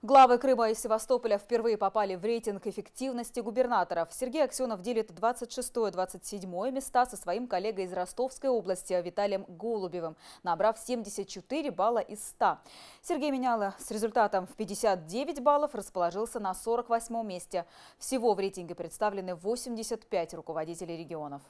Главы Крыма и Севастополя впервые попали в рейтинг эффективности губернаторов. Сергей Аксенов делит 26-27 места со своим коллегой из Ростовской области Виталием Голубевым, набрав 74 балла из 100. Сергей Меняла с результатом в 59 баллов расположился на 48 месте. Всего в рейтинге представлены 85 руководителей регионов.